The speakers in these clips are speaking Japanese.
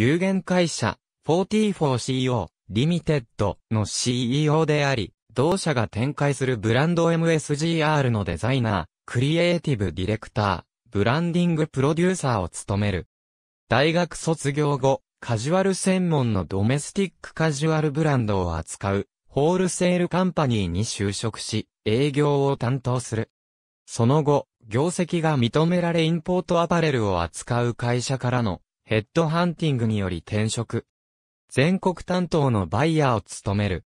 有限会社 44CO リミテッド e の CEO であり、同社が展開するブランド MSGR のデザイナー、クリエイティブディレクター、ブランディングプロデューサーを務める。大学卒業後、カジュアル専門のドメスティックカジュアルブランドを扱う、ホールセールカンパニーに就職し、営業を担当する。その後、業績が認められインポートアパレルを扱う会社からのヘッドハンティングにより転職。全国担当のバイヤーを務める。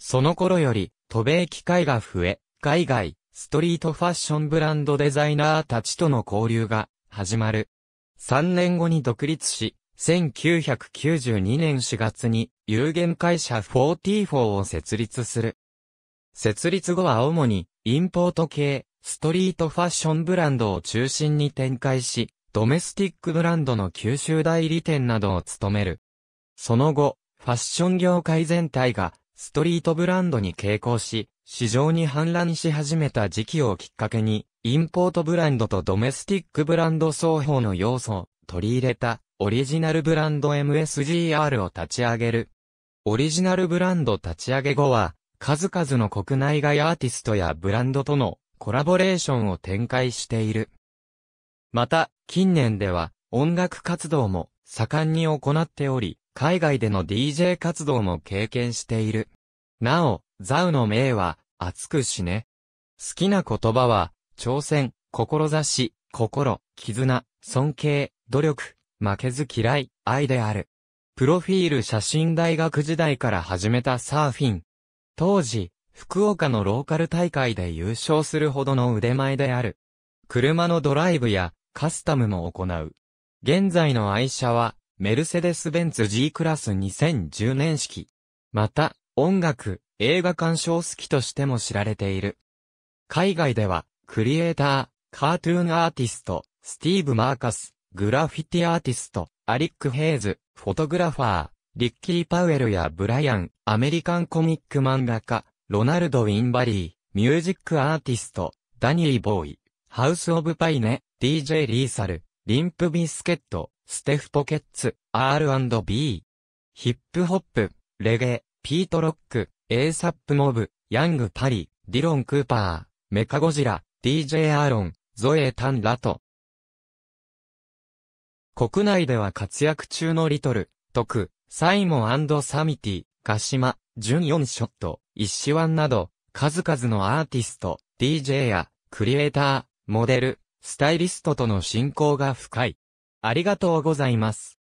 その頃より、渡米機会が増え、海外、ストリートファッションブランドデザイナーたちとの交流が始まる。3年後に独立し、1992年4月に有限会社44を設立する。設立後は主にインポート系、ストリートファッションブランドを中心に展開し、ドメスティックブランドの九州代理店などを務める。その後、ファッション業界全体がストリートブランドに傾向し、市場に氾濫し始めた時期をきっかけに、インポートブランドとドメスティックブランド双方の要素を取り入れたオリジナルブランド MSGR を立ち上げる。オリジナルブランド立ち上げ後は、数々の国内外アーティストやブランドとのコラボレーションを展開している。また、近年では音楽活動も盛んに行っており、海外での DJ 活動も経験している。なお、ザウの名は、熱くしね。好きな言葉は、挑戦、志、心、絆、尊敬、努力、負けず嫌い、愛である。プロフィール写真大学時代から始めたサーフィン。当時、福岡のローカル大会で優勝するほどの腕前である。車のドライブやカスタムも行う。現在の愛車は、メルセデス・ベンツ G クラス2010年式。また、音楽、映画鑑賞好きとしても知られている。海外では、クリエイター、カートゥーンアーティスト、スティーブ・マーカス、グラフィティアーティスト、アリック・ヘイズ、フォトグラファー、リッキー・パウエルやブライアン、アメリカンコミック漫画家、ロナルド・ウィンバリー、ミュージックアーティスト、ダニー・ボーイ、ハウス・オブ・パイネ、DJ リーサル、リンプビスケット、ステフポケッツ、R&B。ヒップホップ、レゲピートロック、エーサップモブ、ヤングパリ、ディロン・クーパー、メカゴジラ、DJ アーロン、ゾエタンラト。国内では活躍中のリトル、トク、サイモンサミティ、ガシマ、ジュン・ヨンショット、イッシワンなど、数々のアーティスト、DJ や、クリエイター、モデル、スタイリストとの親交が深い。ありがとうございます。